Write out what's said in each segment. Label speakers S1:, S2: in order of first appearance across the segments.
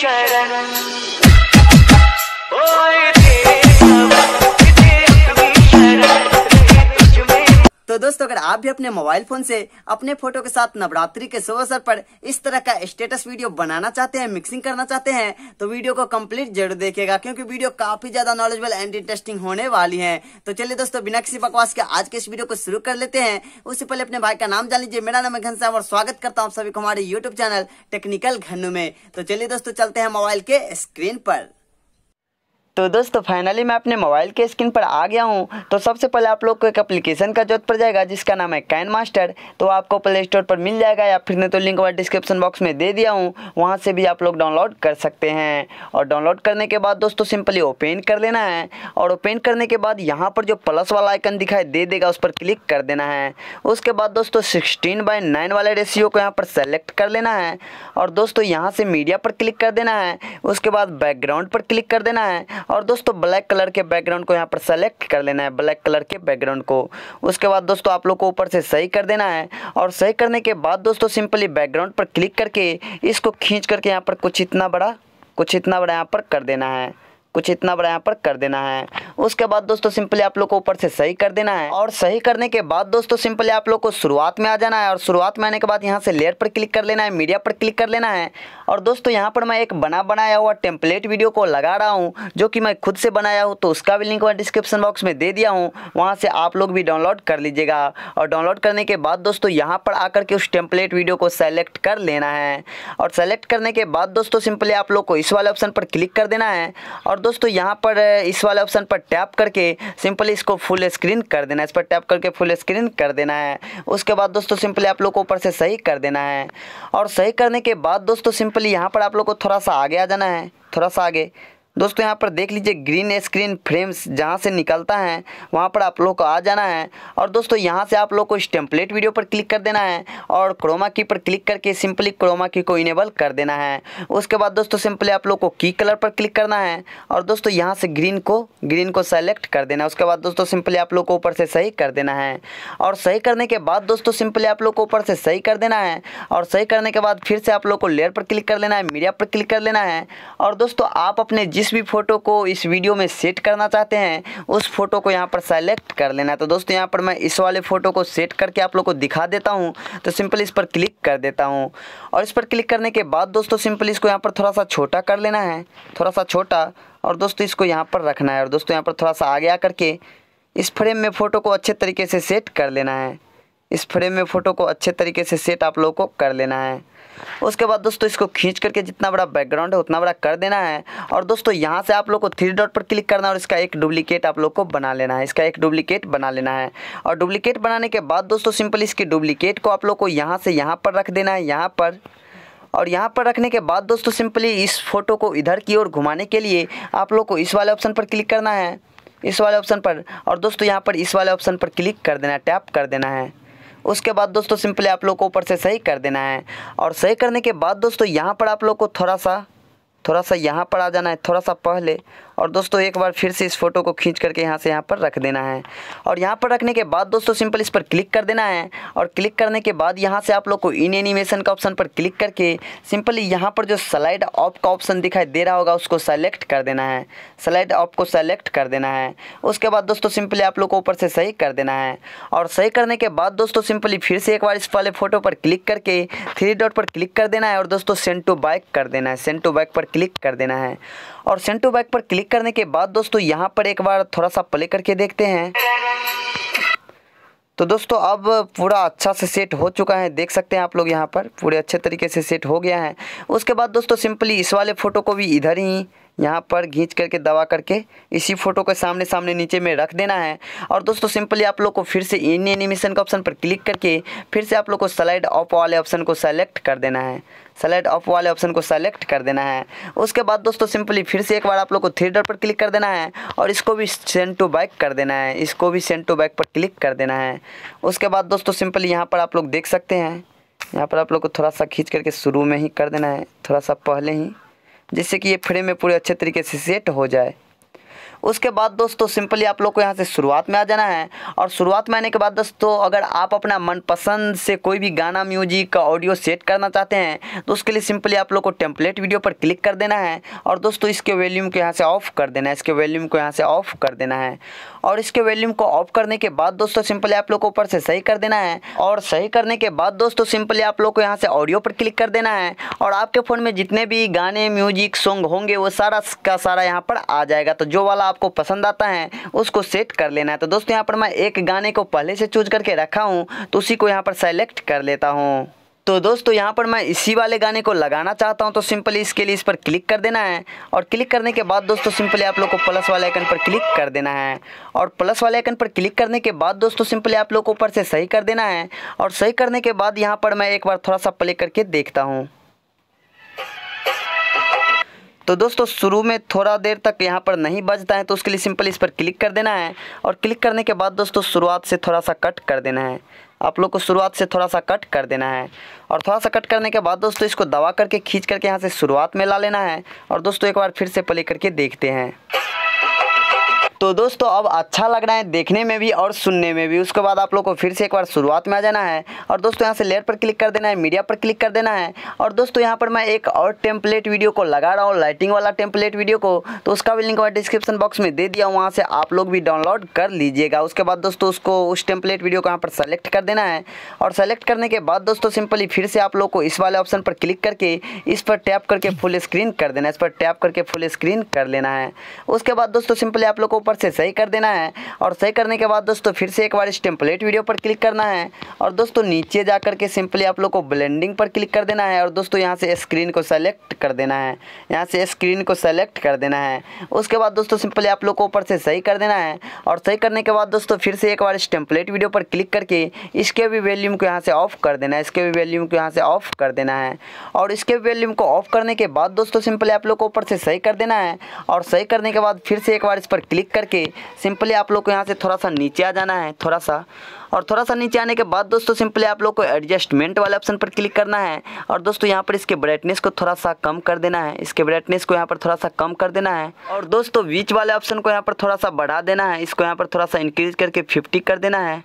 S1: शरण दोस्तों अगर आप भी अपने मोबाइल फोन से अपने फोटो के साथ नवरात्रि के शुभ अवसर पर इस तरह का स्टेटस वीडियो बनाना चाहते हैं मिक्सिंग करना चाहते हैं तो वीडियो को कंप्लीट जरूर देखिएगा क्योंकि वीडियो काफी ज्यादा नॉलेजेबल एंड इंटरेस्टिंग होने वाली है तो चलिए दोस्तों बिना किसी बकवास के आज के इस वीडियो को शुरू कर लेते हैं उससे पहले अपने भाई का नाम जान लीजिए मेरा नाम है घनश्याम और स्वागत करता हूँ सभी को हमारे यूट्यूब चैनल टेक्निकल घनु में तो चलिए दोस्तों चलते हैं मोबाइल के स्क्रीन पर तो दोस्तों फाइनली मैं अपने मोबाइल के स्क्रीन पर आ गया हूँ तो सबसे पहले आप लोग को एक एप्लीकेशन का जरूरत पड़ जाएगा जिसका नाम है कैन मास्टर तो आपको प्ले स्टोर पर मिल जाएगा या फिर नहीं तो लिंक मैं डिस्क्रिप्शन बॉक्स में दे दिया हूँ वहाँ से भी आप लोग डाउनलोड कर सकते हैं और डाउनलोड करने के बाद दोस्तों सिंपली ओपन कर लेना है और ओपन करने के बाद यहाँ पर जो प्लस वाला आइकन दिखाई दे देगा उस पर क्लिक कर देना है उसके बाद दोस्तों सिक्सटीन बाई नाइन वाले रेशियो को यहाँ पर सेलेक्ट कर लेना है और दोस्तों यहाँ से मीडिया पर क्लिक कर देना है उसके बाद बैकग्राउंड पर क्लिक कर देना है और दोस्तों ब्लैक कलर के बैकग्राउंड को यहाँ पर सेलेक्ट कर लेना है ब्लैक कलर के बैकग्राउंड को उसके बाद दोस्तों आप लोग को ऊपर से सही कर देना है और सही करने के बाद दोस्तों सिंपली बैकग्राउंड पर क्लिक करके इसको खींच करके यहाँ पर कुछ इतना बड़ा कुछ इतना बड़ा यहाँ पर कर देना है कुछ इतना बड़ा यहाँ पर कर देना है उसके बाद दोस्तों सिंपली आप लोग को ऊपर से सही कर देना है और सही करने के बाद दोस्तों सिंपली आप लोग को शुरुआत में आ जाना है और शुरुआत में आने के बाद यहाँ से लेयर पर क्लिक कर लेना है मीडिया पर क्लिक कर लेना है और दोस्तों यहाँ पर मैं एक बना बनाया हुआ टेम्पलेट वीडियो को लगा रहा हूँ जो कि मैं खुद से बनाया हूँ तो उसका भी लिंक मैं डिस्क्रिप्शन बॉक्स में दे दिया हूँ वहाँ से आप लोग भी डाउनलोड कर लीजिएगा और डाउनलोड करने के बाद दोस्तों यहाँ पर आकर के उस टेम्पलेट वीडियो को सेलेक्ट कर लेना है और सेलेक्ट करने के बाद दोस्तों सिंपली आप लोग को इस वाले ऑप्शन पर क्लिक कर देना है और दोस्तों यहाँ पर इस वाले ऑप्शन पर टैप करके सिंपली इसको फुल स्क्रीन कर देना है इस पर टैप करके फुल स्क्रीन कर देना है उसके बाद दोस्तों सिंपली आप लोग को ऊपर से सही कर देना है और सही करने के बाद दोस्तों सिंपली सिंपली यहाँ पर आप लोग को थोड़ा सा आगे आ जाना है थोड़ा सा आगे दोस्तों यहाँ पर देख लीजिए ग्रीन स्क्रीन फ्रेम्स जहाँ से निकलता है वहाँ पर आप लोग को आ जाना है और दोस्तों यहाँ से आप लोग को स्टेम्पलेट वीडियो पर क्लिक कर देना है और क्रोमा की पर क्लिक करके सिंपली क्रोमा की को इनेबल कर देना है उसके बाद दोस्तों सिंपली आप लोग को की कलर पर क्लिक करना है और दोस्तों यहाँ से ग्रीन को ग्रीन को सेलेक्ट कर देना है उसके बाद दोस्तों सिंपली आप लोग को ऊपर से सही कर देना है और सही करने के बाद दोस्तों सिंपली आप लोग को ऊपर से सही कर देना है और सही करने के बाद फिर से आप लोग को लेयर पर क्लिक कर लेना है मीडिया पर क्लिक कर लेना है और दोस्तों आप अपने जिस जिस भी फ़ोटो को इस वीडियो में सेट करना चाहते हैं उस फ़ोटो को यहाँ पर सेलेक्ट कर लेना है तो दोस्तों यहाँ पर मैं इस वाले फ़ोटो को सेट करके आप लोग को दिखा देता हूँ तो सिंपल इस पर क्लिक कर देता हूँ और इस पर क्लिक करने के बाद दोस्तों सिंपल इसको यहाँ पर थोड़ा सा छोटा कर लेना है थोड़ा सा छोटा और दोस्तों इसको यहाँ पर रखना है और दोस्तों यहाँ पर थोड़ा सा आगे आ करके इस फ्रेम में फ़ोटो को अच्छे तरीके से सेट कर लेना है इस फ्रेम में फ़ोटो को अच्छे तरीके से सेट आप लोग को कर लेना है उसके बाद दोस्तों इसको खींच करके जितना बड़ा बैकग्राउंड है उतना बड़ा कर देना है और दोस्तों यहाँ से आप लोग को थ्री डॉट पर क्लिक करना है और इसका एक डुप्लीकेट आप लोग को बना लेना है इसका एक डुप्लीकेट बना लेना है और डुप्लीकेट बनाने के बाद दोस्तों सिंपल इसकी डुप्लीकेट को आप लोग को यहाँ से यहाँ पर रख देना है यहाँ पर और यहाँ पर रखने के बाद दोस्तों सिंपली इस फोटो को इधर की ओर घुमाने के लिए आप लोग को इस वाले ऑप्शन पर क्लिक करना है इस वाले ऑप्शन पर और दोस्तों यहाँ पर इस वाले ऑप्शन पर क्लिक कर देना है टैप कर देना है उसके बाद दोस्तों सिंपली आप लोग को ऊपर से सही कर देना है और सही करने के बाद दोस्तों यहाँ पर आप लोग को थोड़ा सा थोड़ा सा यहाँ पर आ जाना है थोड़ा सा पहले और दोस्तों एक बार फिर से इस फोटो को खींच करके यहाँ से यहाँ पर रख देना है और यहाँ पर रखने के बाद दोस्तों सिंपल इस पर क्लिक कर देना है और क्लिक करने के बाद यहाँ से आप लोग को इन एनिमेशन का ऑप्शन पर क्लिक करके सिंपली यहाँ पर जो स्लाइड ऑफ का ऑप्शन दिखाई दे रहा होगा उसको सेलेक्ट कर देना है स्लाइड ऑफ को सेलेक्ट कर देना है उसके बाद दोस्तों सिंपली आप लोग को ऊपर से सही कर देना है और सही करने के बाद दोस्तों सिंपली फिर से एक बार इस वाले फोटो पर क्लिक करके थ्री डॉट पर क्लिक कर देना है और दोस्तों सेंड टू बाइक कर देना है सेंड टू बाइक पर क्लिक कर देना है और सेंड टू बाइक पर क्लिक क्लिक करने के बाद दोस्तों यहाँ पर एक बार थोड़ा सा प्ले करके देखते हैं तो दोस्तों अब पूरा अच्छा से सेट हो चुका है देख सकते हैं आप लोग यहाँ पर पूरे अच्छे तरीके से सेट हो गया है उसके बाद दोस्तों सिंपली इस वाले फ़ोटो को भी इधर ही यहाँ पर घींच करके दबा करके इसी फोटो को सामने सामने नीचे में रख देना है और दोस्तों सिंपली आप लोग को फिर से इन एनिमेशन का ऑप्शन पर क्लिक करके फिर से आप लोग को स्लाइड ऑफ वाले ऑप्शन को सेलेक्ट कर देना है सेलेक्ट ऑफ वाले ऑप्शन को सेलेक्ट कर देना है उसके बाद दोस्तों सिंपली फिर से एक बार आप लोग को थ्रीडर पर क्लिक कर देना है और इसको भी सेंड टू बैक कर देना है इसको भी सेंड टू बैक पर क्लिक कर देना है उसके बाद दोस्तों सिंपली यहाँ पर आप लोग देख सकते हैं यहाँ पर आप लोग को थोड़ा सा खींच करके शुरू में ही कर देना है थोड़ा सा पहले ही जिससे कि ये फ्रेम में पूरे अच्छे तरीके से सेट हो जाए उसके बाद दोस्तों सिंपली आप लोग को यहाँ से शुरुआत में आ जाना है और शुरुआत में आने के बाद दोस्तों अगर आप अपना मनपसंद से कोई भी गाना म्यूजिक का ऑडियो सेट करना चाहते हैं तो उसके लिए सिंपली आप लोग को टेम्पलेट वीडियो पर क्लिक कर देना है और दोस्तों इसके वॉल्यूम को यहाँ से ऑफ कर देना है इसके वॉल्यूम को यहाँ से ऑफ कर देना है और इसके वॉल्यूम को ऑफ करने के बाद दोस्तों सिंपली आप लोग को ऊपर से सही कर देना है और सही करने के बाद दोस्तों सिंपली आप लोग को यहाँ से ऑडियो पर क्लिक कर देना है और आपके फ़ोन में जितने भी गाने म्यूजिक सॉन्ग होंगे वो सारा का सारा यहाँ पर आ जाएगा तो जो वाला आपको पसंद आता है उसको सेट कर लेना है तो दोस्तों यहाँ पर मैं एक गाने को पहले से चूज करके रखा हूँ तो उसी को यहाँ पर सेलेक्ट कर लेता हूँ तो दोस्तों यहाँ पर मैं इसी वाले गाने को लगाना चाहता हूँ तो सिंपली इसके लिए इस पर क्लिक कर देना है और क्लिक करने के बाद दोस्तों सिंपली आप लोग को प्लस वाले आइकन पर क्लिक कर देना है और प्लस वाले आइकन पर क्लिक करने के बाद दोस्तों सिंपली आप लोग को ऊपर से सही कर देना है और सही करने के बाद यहाँ पर मैं एक बार थोड़ा सा प्ले करके देखता हूँ तो दोस्तों शुरू में थोड़ा देर तक यहाँ पर नहीं बजता है तो उसके लिए सिंपल इस पर क्लिक कर देना है और क्लिक करने के बाद दोस्तों शुरुआत से थोड़ा सा कट कर देना है आप लोग को शुरुआत से थोड़ा सा कट कर देना है और थोड़ा सा कट करने के बाद दोस्तों इसको दबा करके खींच करके यहाँ से शुरुआत में ला लेना है और दोस्तों एक बार फिर से प्ले करके देखते हैं तो दोस्तों अब अच्छा लग रहा है देखने में भी और सुनने में भी उसके बाद आप लोग को फिर से एक बार शुरुआत में आ जाना है और दोस्तों यहाँ से लेयर पर क्लिक कर देना है मीडिया पर क्लिक कर देना है और दोस्तों यहाँ पर मैं एक और टेम्पलेट वीडियो को लगा रहा हूँ लाइटिंग वाला टेम्पलेट वीडियो को तो उसका भी लिंक मैं डिस्क्रिप्शन बॉक्स में दे दिया वहाँ से आप लोग भी डाउनलोड कर लीजिएगा उसके बाद दोस्तों उसको उस टेम्पलेट वीडियो को यहाँ पर सेलेक्ट कर देना है और सेलेक्ट करने के बाद दोस्तों सिंपली फिर से आप लोग को इस वाले ऑप्शन पर क्लिक करके इस पर टैप करके फुल स्क्रीन कर देना है इस पर टैप करके फुल स्क्रीन कर लेना है उसके बाद दोस्तों सिंपली आप लोग को ऊपर से सही कर देना है और सही करने के बाद दोस्तों फिर से एक बार इस टेम्पलेट वीडियो पर क्लिक करना है और दोस्तों नीचे जा के सिंपली आप लोग को ब्लेंडिंग पर क्लिक कर देना है और दोस्तों यहाँ से स्क्रीन को सेलेक्ट कर देना है यहाँ से स्क्रीन को सेलेक्ट कर देना है उसके बाद दोस्तों सिंपली आप लोग को ऊपर से सही कर देना है और सही करने के बाद दोस्तों फिर से एक बार इस टेम्पलेट वीडियो पर क्लिक करके इसके भी वैल्यूम को यहाँ से ऑफ़ कर देना है इसके भी वैल्यूम को यहाँ से ऑफ़ कर देना है और इसके वैल्यूम को ऑफ़ करने के बाद दोस्तों सिंपली आप लोग को ऊपर से सही कर देना है और सही करने के बाद फिर से एक बार इस पर क्लिक करके सिंपली आप लोग को यहाँ से थोड़ा सा नीचे आ जाना है थोड़ा सा और थोड़ा सा नीचे आने के बाद दोस्तों सिंपली आप लोग को एडजस्टमेंट वाले ऑप्शन पर क्लिक करना है और दोस्तों यहाँ पर इसके ब्राइटनेस को थोड़ा सा कम कर देना है इसके ब्राइटनेस को यहाँ पर थोड़ा सा कम कर देना है और दोस्तों बीच वाले ऑप्शन को यहाँ पर थोड़ा सा बढ़ा देना है इसको यहाँ पर थोड़ा सा इंक्रीज करके फिफ्टी कर देना है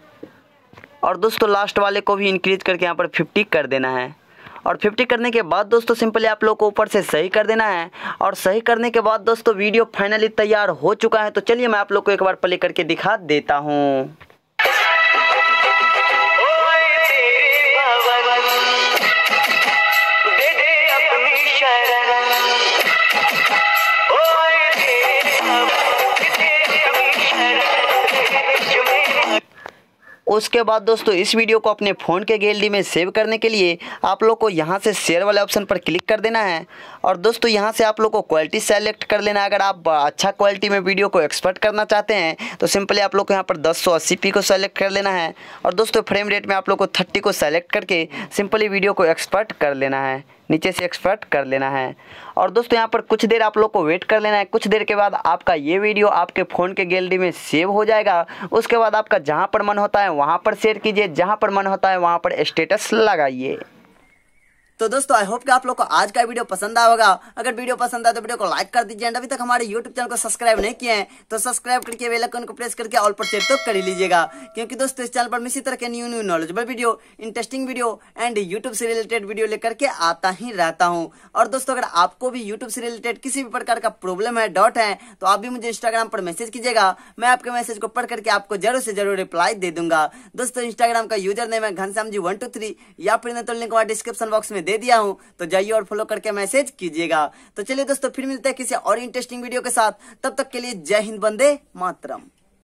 S1: और दोस्तों लास्ट वाले को भी इंक्रीज करके यहाँ पर फिफ्टी कर देना है और फिफ्टी करने के बाद दोस्तों सिंपली आप लोग को ऊपर से सही कर देना है और सही करने के बाद दोस्तों वीडियो फाइनली तैयार हो चुका है तो चलिए मैं आप लोग को एक बार प्ले करके दिखा देता हूँ उसके बाद दोस्तों इस वीडियो को अपने फ़ोन के गैलरी में सेव करने के लिए आप लोग को यहाँ से शेयर वाले ऑप्शन पर क्लिक कर देना है और दोस्तों यहाँ से आप लोग को क्वालिटी सेलेक्ट कर लेना है अगर आप अच्छा क्वालिटी में वीडियो को एक्सपर्ट करना चाहते हैं तो सिंपली आप लोग को यहाँ पर दस को सेलेक्ट कर लेना है और दोस्तों फ्रेम रेट में आप लोग को थर्टी को सेलेक्ट करके सिंपली वीडियो को एक्सपर्ट कर लेना है नीचे से एक्सपर्ट कर लेना है और दोस्तों यहाँ पर कुछ देर आप लोग को वेट कर लेना है कुछ देर के बाद आपका ये वीडियो आपके फ़ोन के गैलरी में सेव हो जाएगा उसके बाद आपका जहाँ पर मन होता है वहाँ पर शेयर कीजिए जहाँ पर मन होता है वहाँ पर स्टेटस लगाइए तो दोस्तों आई होप कि आप लोग को आज का वीडियो पसंद आया होगा अगर वीडियो पसंद आया तो वीडियो को लाइक कर दीजिए अभी तक हमारे यूट्यूब चैनल को सब्सक्राइब नहीं किए हैं तो सब्सक्राइब करके वेलकन को प्रेस करके ऑल पर सेट तो कर लीजिएगा क्योंकि दोस्तों इस चैनल पर मैं इसी तरह के new new knowledgeable video interesting video and YouTube से रिलेटेड वीडियो लेकर के आता ही रहता हूँ और दोस्तों अगर आपको भी यूट्यूब से रिलेटेड किसी भी प्रकार का प्रॉब्लम है डॉट है तो आप भी मुझे इंस्टाग्राम पर मैसेज कीजिएगा मैं आपके मैसेज को पढ़ करके आपको जरूर से जरूर रिप्लाई दे दूंगा दोस्तों इंस्टाग्राम का यूजर नेम है Ghanshyam ji one two three या फिर तो लिंक डिस्क्रिप्शन बॉक्स में दे दे दिया हूँ तो जाइए और फॉलो करके मैसेज कीजिएगा तो चलिए दोस्तों फिर मिलते हैं किसी और इंटरेस्टिंग वीडियो के साथ तब तक के लिए जय हिंद बंदे मातरम